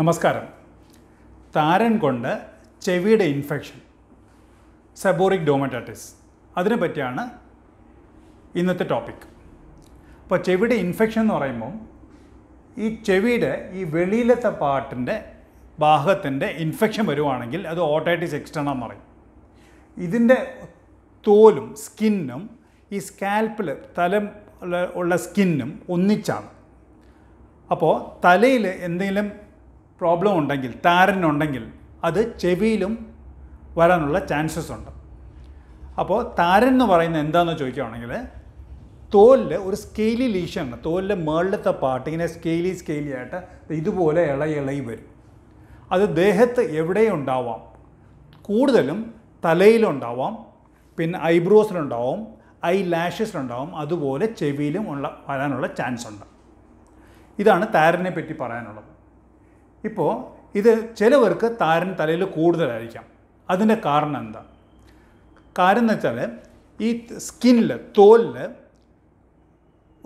നമസ്കാരം താരൻ കൊണ്ട് ചെവിയുടെ ഇൻഫെക്ഷൻ സെബോറിക് ഡോമറ്റൈറ്റിസ് അതിനെ പറ്റിയാണ് ഇന്നത്തെ ടോപ്പിക് അപ്പോൾ ചെവിയുടെ ഇൻഫെക്ഷൻ എന്ന് പറയുമ്പോൾ ഈ ചെവിയുടെ ഈ വെളിയിലത്തെ പാട്ടിൻ്റെ ഭാഗത്തിൻ്റെ ഇൻഫെക്ഷൻ വരുവാണെങ്കിൽ അത് ഓട്ടൈറ്റിസ് എക്സ്റ്റേണൽ എന്ന് പറയും ഇതിൻ്റെ തോലും സ്കിന്നും ഈ സ്കാൽപ്പിൽ തലം ഉള്ള സ്കിന്നും ഒന്നിച്ചാണ് അപ്പോൾ തലയിൽ എന്തെങ്കിലും പ്രോബ്ലം ഉണ്ടെങ്കിൽ താരനുണ്ടെങ്കിൽ അത് ചെവിയിലും വരാനുള്ള ചാൻസസ് ഉണ്ട് അപ്പോൾ താരൻ എന്ന് പറയുന്നത് എന്താണെന്ന് ചോദിക്കുകയാണെങ്കിൽ തോലിൽ ഒരു സ്കെയിലി ലീഷൻ തോലിലെ മേളിലത്തെ പാട്ട് ഇങ്ങനെ സ്കെയിലി സ്കെയിലി ആയിട്ട് ഇതുപോലെ ഇളയി ഇളയി വരും അത് ദേഹത്ത് എവിടെയും ഉണ്ടാവാം കൂടുതലും തലയിലുണ്ടാവാം പിന്നെ ഐബ്രോസിലുണ്ടാവും ഐ ലാഷസിലുണ്ടാവും അതുപോലെ ചെവിയിലും ഉള്ള വരാനുള്ള ചാൻസ് ഉണ്ട് ഇതാണ് താരനെ പറ്റി പറയാനുള്ളത് ഇപ്പോൾ ഇത് ചിലവർക്ക് താരൻ തലയിൽ കൂടുതലായിരിക്കാം അതിൻ്റെ കാരണം എന്താ കാരണം എന്ന് വെച്ചാൽ ഈ സ്കിന്നിൽ തോലിൽ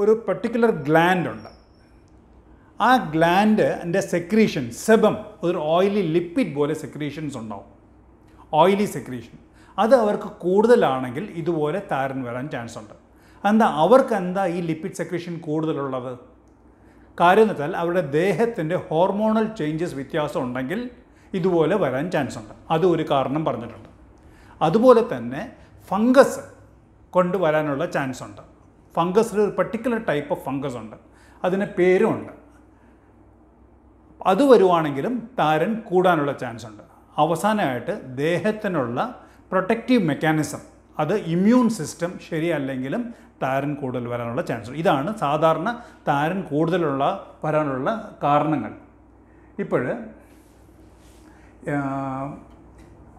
ഒരു പർട്ടിക്കുലർ ഗ്ലാൻഡ് ഉണ്ട് ആ ഗ്ലാൻഡ് എൻ്റെ സെക്രീഷൻ സെബം ഒരു ഓയിലി ലിപ്പിഡ് പോലെ സെക്രീഷൻസ് ഉണ്ടാവും ഓയിലി സെക്രീഷൻ അത് അവർക്ക് കൂടുതലാണെങ്കിൽ ഇതുപോലെ താരൻ വരാൻ ചാൻസ് ഉണ്ട് എന്താ അവർക്ക് എന്താ ഈ ലിപ്പിഡ് സെക്രീഷൻ കൂടുതലുള്ളത് കാര്യം എന്ന് വെച്ചാൽ അവരുടെ ദേഹത്തിൻ്റെ ഹോർമോണൽ ചേഞ്ചസ് വ്യത്യാസം ഉണ്ടെങ്കിൽ ഇതുപോലെ വരാൻ ചാൻസ് ഉണ്ട് അത് ഒരു കാരണം പറഞ്ഞിട്ടുണ്ട് അതുപോലെ തന്നെ ഫംഗസ് കൊണ്ട് വരാനുള്ള ചാൻസ് ഉണ്ട് ഫംഗസിൽ ഒരു പർട്ടിക്കുലർ ടൈപ്പ് ഓഫ് ഫംഗസ് ഉണ്ട് അതിന് പേരുമുണ്ട് അത് വരുവാണെങ്കിലും താരൻ കൂടാനുള്ള ചാൻസ് ഉണ്ട് അവസാനമായിട്ട് ദേഹത്തിനുള്ള പ്രൊട്ടക്റ്റീവ് മെക്കാനിസം അത് ഇമ്മ്യൂൺ സിസ്റ്റം ശരിയല്ലെങ്കിലും താരൻ കൂടുതൽ വരാനുള്ള ചാൻസ് ഇതാണ് സാധാരണ താരൻ കൂടുതലുള്ള വരാനുള്ള കാരണങ്ങൾ ഇപ്പോൾ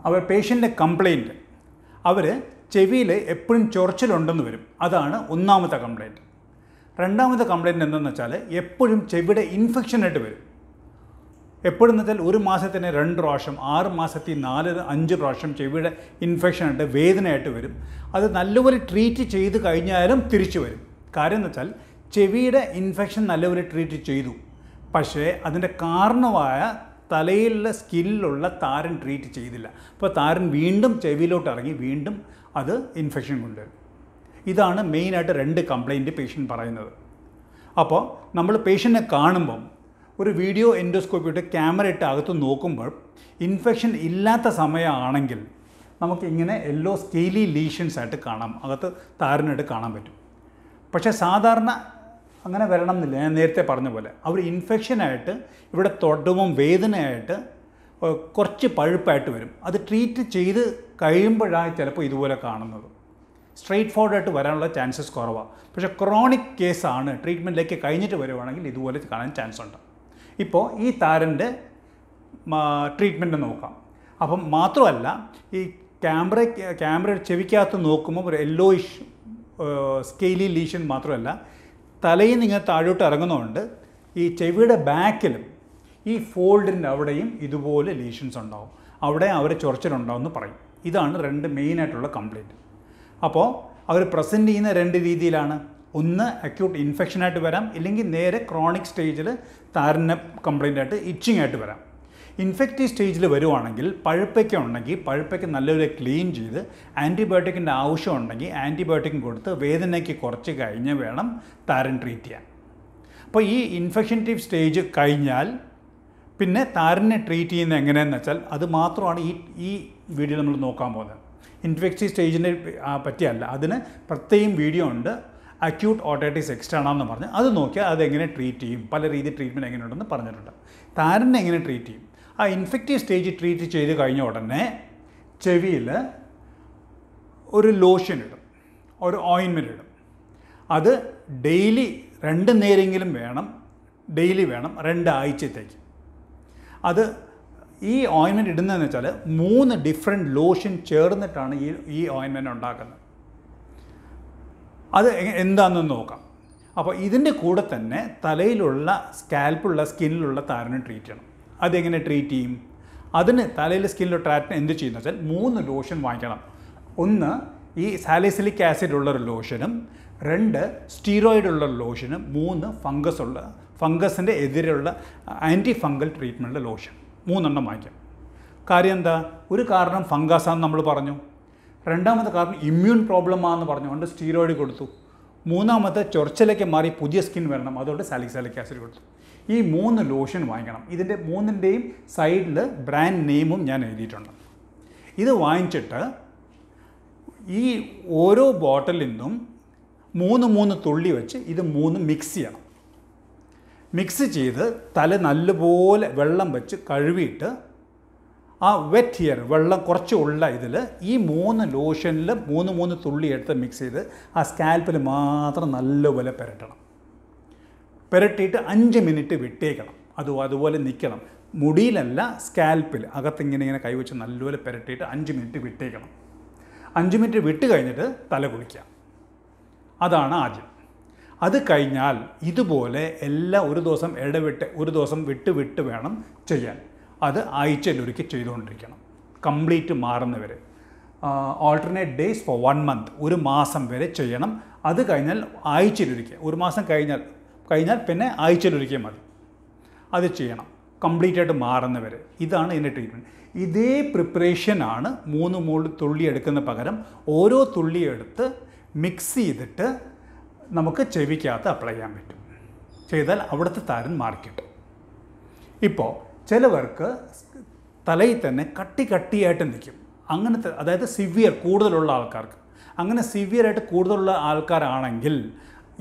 അവർ പേഷ്യൻ്റെ കംപ്ലയിൻറ്റ് അവർ ചെവിയിൽ എപ്പോഴും ചൊറിച്ചിലുണ്ടെന്ന് വരും അതാണ് ഒന്നാമത്തെ കംപ്ലയിൻറ്റ് രണ്ടാമത്തെ കംപ്ലയിൻറ്റ് എന്താണെന്ന് വെച്ചാൽ എപ്പോഴും ചെവിയുടെ ഇൻഫെക്ഷനായിട്ട് വരും എപ്പോഴും വെച്ചാൽ ഒരു മാസത്തിന് രണ്ട് പ്രാവശ്യം ആറ് മാസത്തിൽ നാല് അഞ്ച് പ്രാവശ്യം ചെവിയുടെ ഇൻഫെക്ഷൻ ആയിട്ട് വേദനയായിട്ട് വരും അത് നല്ലപോലെ ട്രീറ്റ് ചെയ്ത് കഴിഞ്ഞാലും തിരിച്ചു വരും കാര്യം എന്ന് വെച്ചാൽ ചെവിയുടെ ഇൻഫെക്ഷൻ നല്ലപോലെ ട്രീറ്റ് ചെയ്തു പക്ഷേ അതിൻ്റെ കാരണമായ തലയിലുള്ള സ്കില്ലുള്ള താരൻ ട്രീറ്റ് ചെയ്തില്ല അപ്പോൾ താരൻ വീണ്ടും ചെവിയിലോട്ട് ഇറങ്ങി വീണ്ടും അത് ഇൻഫെക്ഷൻ കൊണ്ടുവരും ഇതാണ് മെയിനായിട്ട് രണ്ട് കംപ്ലൈൻറ്റ് പേഷ്യൻ്റ് പറയുന്നത് അപ്പോൾ നമ്മൾ പേഷ്യൻറ്റിനെ കാണുമ്പം ഒരു വീഡിയോ എൻഡോസ്കോപ്പിയുടെ ക്യാമറ ഇട്ട് അകത്ത് നോക്കുമ്പോൾ ഇൻഫെക്ഷൻ ഇല്ലാത്ത സമയമാണെങ്കിൽ നമുക്ക് ഇങ്ങനെ എല്ലോ സ്കെയിലി ലീഷൻസ് ആയിട്ട് കാണാം അകത്ത് താരനായിട്ട് കാണാൻ പറ്റും പക്ഷേ സാധാരണ അങ്ങനെ വരണം എന്നില്ല ഞാൻ നേരത്തെ പറഞ്ഞ പോലെ അവർ ഇൻഫെക്ഷനായിട്ട് ഇവിടെ തൊടുമ്പം വേദനയായിട്ട് കുറച്ച് പഴുപ്പായിട്ട് വരും അത് ട്രീറ്റ് ചെയ്ത് കഴിയുമ്പോഴാണ് ചിലപ്പോൾ ഇതുപോലെ കാണുന്നത് സ്ട്രെയിറ്റ് ഫോർവേഡായിട്ട് വരാനുള്ള ചാൻസസ് കുറവാണ് പക്ഷേ ക്രോണിക് കേസാണ് ട്രീറ്റ്മെൻറ്റിലേക്ക് കഴിഞ്ഞിട്ട് വരുവാണെങ്കിൽ ഇതുപോലെ കാണാൻ ചാൻസ് ഉണ്ട് ഇപ്പോൾ ഈ താരൻ്റെ ട്രീറ്റ്മെൻറ്റ് നോക്കാം അപ്പം മാത്രമല്ല ഈ ക്യാമറ ക്യാമറ ചെവിക്കകത്ത് നോക്കുമ്പോൾ ഒരു യെല്ലോയിഷ് സ്കെയിലി ലീഷൻ മാത്രമല്ല തലയിൽ നിന്ന് താഴോട്ട് ഇറങ്ങുന്നതുകൊണ്ട് ഈ ചെവിയുടെ ബാക്കിലും ഈ ഫോൾഡിൻ്റെ അവിടെയും ഇതുപോലെ ലീഷൻസ് ഉണ്ടാവും അവിടെ അവർ ചൊറച്ചിലുണ്ടാവും എന്ന് പറയും ഇതാണ് രണ്ട് മെയിനായിട്ടുള്ള കംപ്ലയിൻറ്റ് അപ്പോൾ അവർ പ്രസൻറ്റ് ചെയ്യുന്ന രണ്ട് രീതിയിലാണ് ഒന്ന് അക്യൂട്ട് ഇൻഫെക്ഷനായിട്ട് വരാം ഇല്ലെങ്കിൽ നേരെ ക്രോണിക് സ്റ്റേജിൽ താരന കംപ്ലൈൻ്റ് ആയിട്ട് ഇച്ചിങ് ആയിട്ട് വരാം ഇൻഫെക്റ്റീവ് സ്റ്റേജിൽ വരുവാണെങ്കിൽ പഴുപ്പയ്ക്ക ഉണ്ടെങ്കിൽ പഴുപ്പയ്ക്ക് നല്ലപോലെ ക്ലീൻ ചെയ്ത് ആൻറ്റിബയോട്ടിക്കിൻ്റെ ആവശ്യം ഉണ്ടെങ്കിൽ ആൻറ്റിബയോട്ടിക്കും കൊടുത്ത് വേദനയ്ക്ക് കുറച്ച് കഴിഞ്ഞ് വേണം താരൻ ട്രീറ്റ് ചെയ്യാൻ അപ്പോൾ ഈ ഇൻഫെക്ഷൻറ്റീവ് സ്റ്റേജ് കഴിഞ്ഞാൽ പിന്നെ താരനെ ട്രീറ്റ് ചെയ്യുന്നത് എങ്ങനെയെന്ന് വെച്ചാൽ അത് മാത്രമാണ് ഈ ഈ വീഡിയോ നമ്മൾ നോക്കാൻ പോകുന്നത് ഇൻഫെക്റ്റീവ് സ്റ്റേജിനെ പറ്റിയല്ല അതിന് പ്രത്യേകം വീഡിയോ ഉണ്ട് അക്യൂട്ട് ഓട്ടൈറ്റിസ് എക്സ്റ്റേണ എന്ന് പറഞ്ഞ് അത് നോക്കിയാൽ അതെങ്ങനെ ട്രീറ്റ് ചെയ്യും പല രീതി ട്രീറ്റ്മെൻറ്റ് എങ്ങനെയുണ്ടെന്ന് പറഞ്ഞിട്ടുണ്ട് താരനെ എങ്ങനെ ട്രീറ്റ് ചെയ്യും ആ ഇൻഫെക്റ്റീവ് സ്റ്റേജ് ട്രീറ്റ് ചെയ്ത് കഴിഞ്ഞ ഉടനെ ചെവിയിൽ ഒരു ലോഷൻ ഇടും ഒരു ഓയിൻമെൻ്റ് ഇടും അത് ഡെയിലി രണ്ട് നേരെങ്കിലും വേണം ഡെയിലി വേണം രണ്ടാഴ്ചത്തേക്ക് അത് ഈ ഓയിൻമെൻറ്റ് ഇടുന്നതെന്ന് വെച്ചാൽ മൂന്ന് ഡിഫറെൻറ്റ് ലോഷൻ ചേർന്നിട്ടാണ് ഈ ഈ ഓയിൻമെൻറ്റ് ഉണ്ടാക്കുന്നത് അത് എന്താണെന്ന് നോക്കാം അപ്പോൾ ഇതിൻ്റെ കൂടെ തന്നെ തലയിലുള്ള സ്കാൽപ്പുള്ള സ്കിന്നിലുള്ള താരനെ ട്രീറ്റ് ചെയ്യണം അതെങ്ങനെ ട്രീറ്റ് ചെയ്യും അതിന് തലയിലെ സ്കിന്നിലുള്ള ട്രാറ്റിന് എന്ത് ചെയ്യുന്നു വെച്ചാൽ മൂന്ന് ലോഷൻ വാങ്ങിക്കണം ഒന്ന് ഈ സാലിസിലിക് ആസിഡ് ഉള്ള ഒരു ലോഷനും രണ്ട് സ്റ്റീറോയിഡ് ഉള്ള ലോഷനും മൂന്ന് ഫംഗസ് ഉള്ള ഫംഗസിൻ്റെ എതിരെയുള്ള ആൻറ്റി ഫംഗൽ ട്രീറ്റ്മെൻറ്റിലെ ലോഷൻ മൂന്നെണ്ണം വാങ്ങിക്കാം കാര്യം എന്താ ഒരു കാരണം ഫംഗസാന്ന് നമ്മൾ പറഞ്ഞു രണ്ടാമത്തെ കാരണം ഇമ്മ്യൂൺ പ്രോബ്ലം ആണെന്ന് പറഞ്ഞുകൊണ്ട് സ്റ്റീറോയിഡ് കൊടുത്തു മൂന്നാമത്തെ ചൊറച്ചിലേക്ക് മാറി പുതിയ സ്കിൻ വരണം അതുകൊണ്ട് സാലിക്സാലിക് ആസിഡ് കൊടുത്തു ഈ മൂന്ന് ലോഷൻ വാങ്ങിക്കണം ഇതിൻ്റെ മൂന്നിൻ്റെയും സൈഡിൽ ബ്രാൻഡ് നെയിമും ഞാൻ എഴുതിയിട്ടുണ്ട് ഇത് വാങ്ങിച്ചിട്ട് ഈ ഓരോ ബോട്ടലിൽ നിന്നും മൂന്ന് മൂന്ന് തുള്ളി വെച്ച് ഇത് മൂന്ന് മിക്സ് ചെയ്യണം മിക്സ് ചെയ്ത് തല നല്ലപോലെ വെള്ളം വെച്ച് കഴുകിയിട്ട് ആ വെറ്റ് ഇയർ വെള്ളം കുറച്ച് ഉള്ള ഇതിൽ ഈ മൂന്ന് ലോഷനിൽ മൂന്ന് മൂന്ന് തുള്ളി എടുത്ത് മിക്സ് ചെയ്ത് ആ സ്കാൽപ്പിൽ മാത്രം നല്ലപോലെ പുരട്ടണം പുരട്ടിയിട്ട് അഞ്ച് മിനിറ്റ് വിട്ടേക്കണം അത് അതുപോലെ നിൽക്കണം മുടിയിലല്ല സ്കാൽപ്പിൽ അകത്തിങ്ങനെ ഇങ്ങനെ കൈവച്ച് നല്ലപോലെ പുരട്ടിയിട്ട് അഞ്ച് മിനിറ്റ് വിട്ടേക്കണം അഞ്ച് മിനിറ്റ് വിട്ട് കഴിഞ്ഞിട്ട് തല കുളിക്കുക അതാണ് ആദ്യം അത് കഴിഞ്ഞാൽ ഇതുപോലെ എല്ലാ ഒരു ദിവസം ഇടവിട്ട് ഒരു ദിവസം വിട്ട് വിട്ട് വേണം ചെയ്യാൻ അത് ആഴ്ചയിലൊരിക്കൽ ചെയ്തുകൊണ്ടിരിക്കണം കംപ്ലീറ്റ് മാറുന്നവരെ alternate days for one month ഒരു മാസം വരെ ചെയ്യണം അത് കഴിഞ്ഞാൽ ആഴ്ചയിലൊരിക്കൽ ഒരു മാസം കഴിഞ്ഞാൽ കഴിഞ്ഞാൽ പിന്നെ ആഴ്ചയിലൊരിക്കൽ മതി അത് ചെയ്യണം കംപ്ലീറ്റ് ആയിട്ട് മാറുന്നവരെ ഇതാണ് ഇതിൻ്റെ ട്രീറ്റ്മെൻറ്റ് ഇതേ പ്രിപ്പറേഷനാണ് മൂന്ന് മൂന്ന് തുള്ളി എടുക്കുന്ന പകരം ഓരോ തുള്ളി എടുത്ത് മിക്സ് ചെയ്തിട്ട് നമുക്ക് ചെവിക്കകത്ത് അപ്ലൈ ചെയ്യാൻ പറ്റും ചെയ്താൽ അവിടുത്തെ താരൻ മാറിക്കിട്ടും ഇപ്പോൾ ചിലവർക്ക് തലയിൽ തന്നെ കട്ടി കട്ടിയായിട്ട് നിൽക്കും അങ്ങനത്തെ അതായത് സിവിയർ കൂടുതലുള്ള ആൾക്കാർക്ക് അങ്ങനെ സിവിയറായിട്ട് കൂടുതലുള്ള ആൾക്കാരാണെങ്കിൽ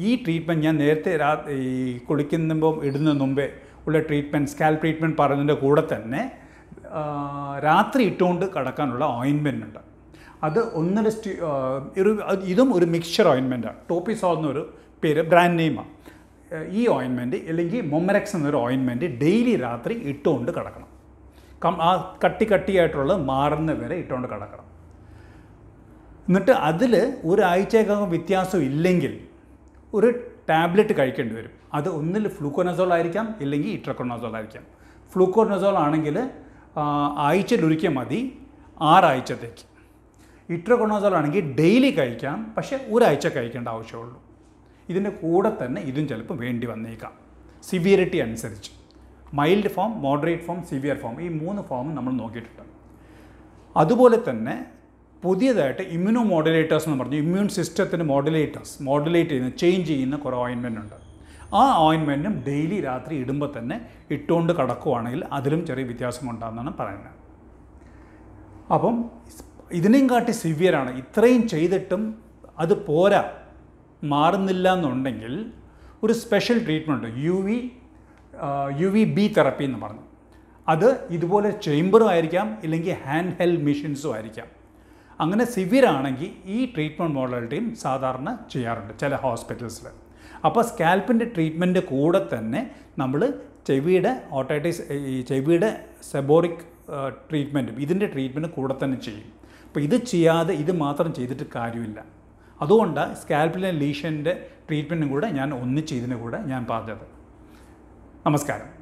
ഈ ട്രീറ്റ്മെൻറ്റ് ഞാൻ നേരത്തെ രാ ഈ കുളിക്കുമ്പം ഇടുന്ന മുമ്പേ ഉള്ള ട്രീറ്റ്മെൻറ്റ് സ്കാൽ ട്രീറ്റ്മെൻറ്റ് പറഞ്ഞതിൻ്റെ കൂടെ തന്നെ രാത്രി ഇട്ടുകൊണ്ട് കിടക്കാനുള്ള ഓയിൻമെൻ്റ് ഉണ്ട് അത് ഒന്നര ഒരു ഇതും ഒരു മിക്സ്ചർ ഓയിൻമെൻ്റാണ് ടോപ്പിസോ എന്നൊരു പേര് ബ്രാൻഡ് നെയിമാണ് ഈ ഓയിൻമെൻറ്റ് അല്ലെങ്കിൽ മൊമ്മരക്സ് എന്നൊരു ഓയിൻമെൻറ്റ് ഡെയിലി രാത്രി ഇട്ടുകൊണ്ട് കിടക്കണം കം ആ കട്ടി കട്ടിയായിട്ടുള്ളത് മാറുന്ന വരെ ഇട്ടുകൊണ്ട് കിടക്കണം എന്നിട്ട് അതിൽ ഒരാഴ്ചയ്ക്കകം വ്യത്യാസം ഇല്ലെങ്കിൽ ഒരു ടാബ്ലറ്റ് കഴിക്കേണ്ടി വരും അത് ഒന്നിൽ ഫ്ലൂക്കോനസോൾ ആയിരിക്കാം ഇല്ലെങ്കിൽ ഇട്രക്കോണസോൾ ആയിരിക്കാം ഫ്ലൂക്കോനസോൾ ആണെങ്കിൽ ആഴ്ചയിലൊരിക്കൽ മതി ആറാഴ്ചത്തേക്ക് ഇട്രക്കോണസോൾ ആണെങ്കിൽ ഡെയിലി കഴിക്കാം പക്ഷേ ഒരാഴ്ച കഴിക്കേണ്ട ആവശ്യമുള്ളൂ ഇതിൻ്റെ കൂടെ തന്നെ ഇതും ചിലപ്പോൾ വേണ്ടി വന്നേക്കാം സിവിയറിറ്റി അനുസരിച്ച് mild form moderate form severe form ഈ മൂന്ന് ഫോമും നമ്മൾ നോക്കിയിട്ടുണ്ട് അതുപോലെ തന്നെ പുതിയതായിട്ട് ഇമ്മ്യൂണോ മോഡുലേറ്റേഴ്സ് എന്ന് പറഞ്ഞു ഇമ്മ്യൂൺ സിസ്റ്റത്തിൻ്റെ മോഡുലേറ്റേഴ്സ് മോഡുലേറ്റ് ചെയ്യുന്ന ചേഞ്ച് ചെയ്യുന്ന കുറേ ഓയിൻമെൻ്റ് ഉണ്ട് ആ ഓയിൻമെൻറ്റും ഡെയിലി രാത്രി ഇടുമ്പോൾ തന്നെ ഇട്ടുകൊണ്ട് കിടക്കുവാണെങ്കിൽ അതിലും ചെറിയ വ്യത്യാസം ഉണ്ടാകുന്നതാണ് പറയുന്നത് അപ്പം ഇതിനെയും കാട്ടി സിവിയറാണ് ഇത്രയും ചെയ്തിട്ടും അത് പോരാ മാറുന്നില്ല എന്നുണ്ടെങ്കിൽ ഒരു special treatment U V U V B therapy എന്ന് പറഞ്ഞു അത് ഇതുപോലെ ചേംബറും ആയിരിക്കാം ഇല്ലെങ്കിൽ ഹാൻഡ് ഹെൽഡ് മെഷീൻസും ആയിരിക്കാം അങ്ങനെ സിവിയറാണെങ്കിൽ ഈ ട്രീറ്റ്മെൻറ്റ് മോഡലിറ്റിയും സാധാരണ ചെയ്യാറുണ്ട് ചില ഹോസ്പിറ്റൽസിൽ അപ്പോൾ സ്കാൽപ്പിൻ്റെ ട്രീറ്റ്മെൻറ്റ് കൂടെ തന്നെ നമ്മൾ ചെവിയുടെ ഓട്ടൈറ്റിസ് ഈ ചെവിയുടെ സെബോറിക് ട്രീറ്റ്മെൻറ്റും ഇതിൻ്റെ ട്രീറ്റ്മെൻറ്റ് കൂടെ തന്നെ ചെയ്യും അപ്പോൾ ഇത് ചെയ്യാതെ ഇത് മാത്രം ചെയ്തിട്ട് കാര്യമില്ല അതുകൊണ്ട് സ്കാൽപ്പിലെ ലീഷൻ്റെ ട്രീറ്റ്മെൻറ്റും കൂടെ ഞാൻ ഒന്നിച്ച് ഇതിന് കൂടെ ഞാൻ പറഞ്ഞത് നമസ്കാരം